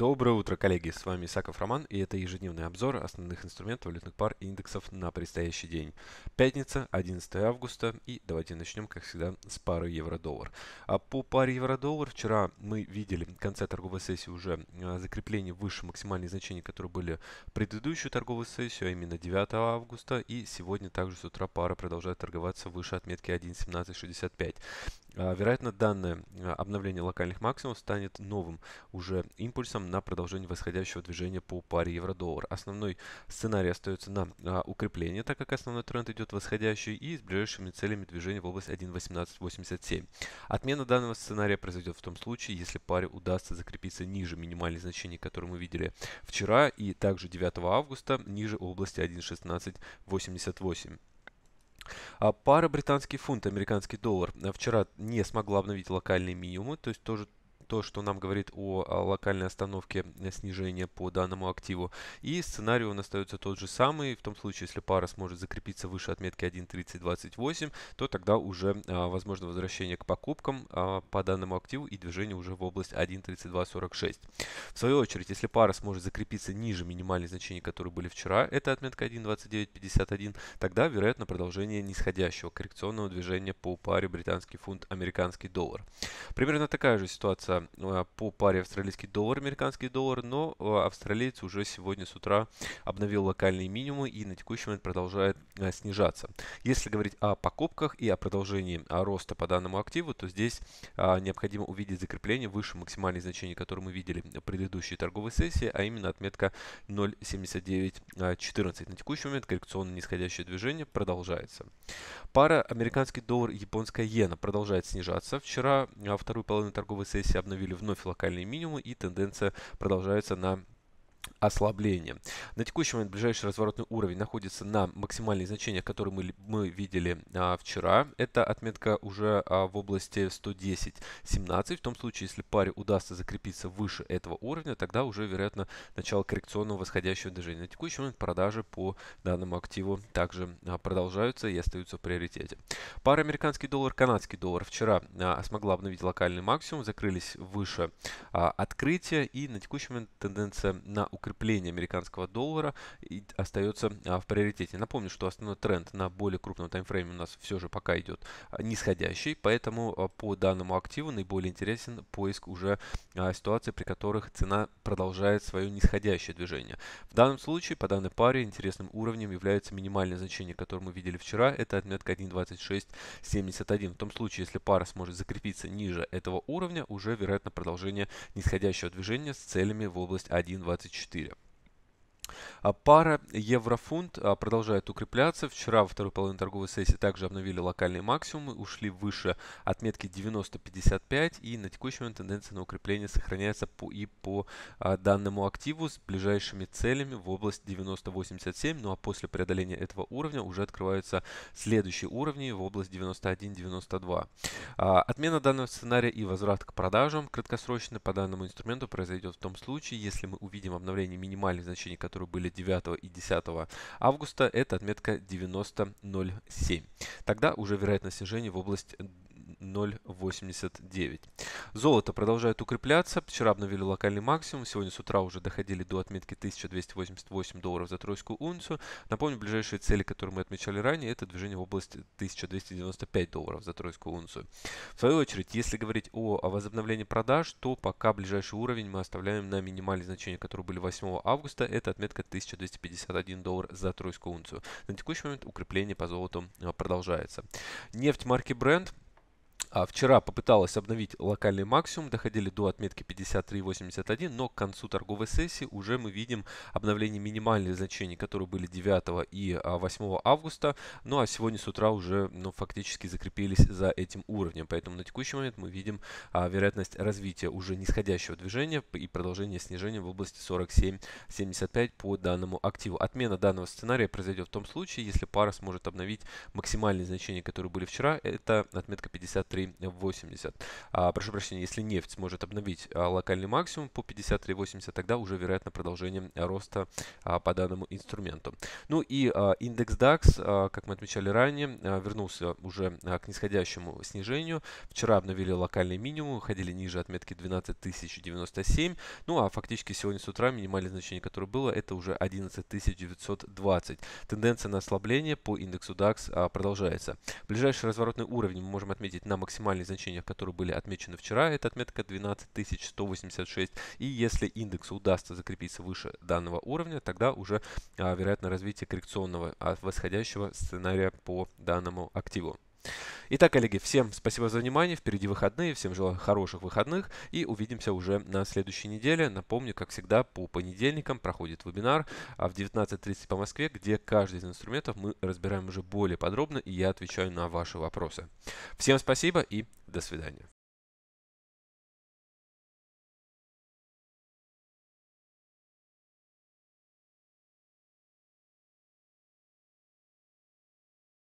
Доброе утро, коллеги! С вами Исаков Роман, и это ежедневный обзор основных инструментов валютных пар и индексов на предстоящий день. Пятница, 11 августа, и давайте начнем, как всегда, с пары евро-доллар. А по паре евро-доллар вчера мы видели в конце торговой сессии уже а, закрепление выше максимальных значений, которые были в предыдущую торговую сессию, а именно 9 августа, и сегодня также с утра пара продолжает торговаться выше отметки 1.1765. А, вероятно, данное а, обновление локальных максимумов станет новым уже импульсом на продолжение восходящего движения по паре евро-доллар. Основной сценарий остается на а, укрепление, так как основной тренд идет восходящий и с ближайшими целями движения в область 1.1887. Отмена данного сценария произойдет в том случае, если паре удастся закрепиться ниже минимальных значений, которые мы видели вчера и также 9 августа ниже области 1.1688. А, пара британский фунт, американский доллар вчера не смогла обновить локальные минимумы, то есть тоже то, что нам говорит о, локальной остановке э, снижения по данному активу. И сценарий он остается тот же самый. В том случае, если пара сможет закрепиться выше отметки 1.3028, то тогда уже а, возможно возвращение к покупкам а, по данному активу и движение уже в область 1.3246. В свою очередь, если пара сможет закрепиться ниже минимальных значений, которые были вчера, это отметка 1.2951, тогда вероятно продолжение нисходящего коррекционного движения по паре британский фунт-американский доллар. Примерно такая же ситуация Э, по паре австралийский доллар, американский доллар, но э, австралиец уже сегодня с утра обновил локальные минимумы и на текущий момент продолжает э, снижаться. Если говорить о покупках и о продолжении роста по данному активу, то здесь необходимо увидеть закрепление выше максимальных значений, которые мы видели в предыдущей торговой сессии, а именно отметка 0.7914. На текущий момент коррекционно нисходящее движение продолжается. Пара американский доллар, японская иена продолжает снижаться. Вчера вторую половину торговой сессии обновили вновь локальные минимумы и тенденция продолжается на ослабление. На текущий момент ближайший разворотный уровень находится на максимальных значениях, которые мы, мы видели а, вчера. Это отметка уже а, в области 110.17. В том случае, если паре удастся закрепиться выше этого уровня, тогда уже, вероятно, начало коррекционного восходящего движения. На текущий момент продажи по данному активу также а, продолжаются и остаются в приоритете. Пара американский доллар, канадский доллар вчера а, смогла обновить локальный максимум, закрылись выше а, открытия и на текущий момент тенденция на укрепление американского доллара остается а, в приоритете. Напомню, что основной тренд на более крупном таймфрейме у нас все же пока идет а, нисходящий, поэтому а, по данному активу наиболее интересен поиск уже ситуации, при которых цена продолжает свое нисходящее движение. В данном случае по данной паре интересным уровнем является минимальное значение, которое мы видели вчера, это отметка 1.2671. В том случае, если пара сможет закрепиться ниже этого уровня, уже вероятно продолжение нисходящего движения с целями в область 1.24. estira. А пара еврофунт а, продолжает укрепляться. Вчера во второй половине торговой сессии также обновили локальные максимумы, ушли выше отметки 90.55 и на текущий момент тенденция на укрепление сохраняется по, и по а, данному активу с ближайшими целями в область 90.87. Ну а после преодоления этого уровня уже открываются следующие уровни в область 91.92. отмена данного сценария и возврат к продажам краткосрочно по данному инструменту произойдет в том случае, если мы увидим обновление минимальных значений, которые были неделе 9 и 10 августа это отметка 90.07. Тогда уже вероятность снижения в область 0,89. Золото продолжает укрепляться. Вчера обновили локальный максимум. Сегодня с утра уже доходили до отметки 1288 долларов за тройскую унцию. Напомню, ближайшие цели, которые мы отмечали ранее, это движение в области 1295 долларов за тройскую унцию. В свою очередь, если говорить о, возобновлении продаж, то пока ближайший уровень мы оставляем на минимальные значения, которые были 8 августа. Это отметка 1251 доллар за тройскую унцию. На текущий момент укрепление по золоту а, продолжается. Нефть марки Brent а вчера попыталась обновить локальный максимум, доходили до отметки 53.81, но к концу торговой сессии уже мы видим обновление минимальных значений, которые были 9 и 8 а, августа. Ну а сегодня с утра уже ну, фактически закрепились за этим уровнем. Поэтому на текущий момент мы видим а, вероятность развития уже нисходящего движения и продолжения снижения в области 47.75 по данному активу. Отмена данного сценария произойдет в том случае, если пара сможет обновить максимальные значения, которые были вчера. Это отметка 53 53.80. А, прошу прощения, если нефть сможет обновить а, локальный максимум по 53.80, тогда уже вероятно продолжение роста а, по данному инструменту. Ну и а, индекс DAX, а, как мы отмечали ранее, а, вернулся уже а, к нисходящему снижению. Вчера обновили локальный минимум, ходили ниже отметки 12097. Ну а фактически сегодня с утра минимальное значение, которое было, это уже 11920. Тенденция на ослабление по индексу DAX а, продолжается. Ближайший разворотный уровень мы можем отметить на максимум максимальные значения, которые были отмечены вчера, это отметка 12186. И если индекс удастся закрепиться выше данного уровня, тогда уже а, вероятно развитие коррекционного а, восходящего сценария по данному активу. Итак, коллеги, всем спасибо за внимание. Впереди выходные. Всем желаю хороших выходных. И увидимся уже на следующей неделе. Напомню, как всегда, по понедельникам проходит вебинар а в 19.30 по Москве, где каждый из инструментов мы разбираем уже более подробно, и я отвечаю на ваши вопросы. Всем спасибо и до свидания.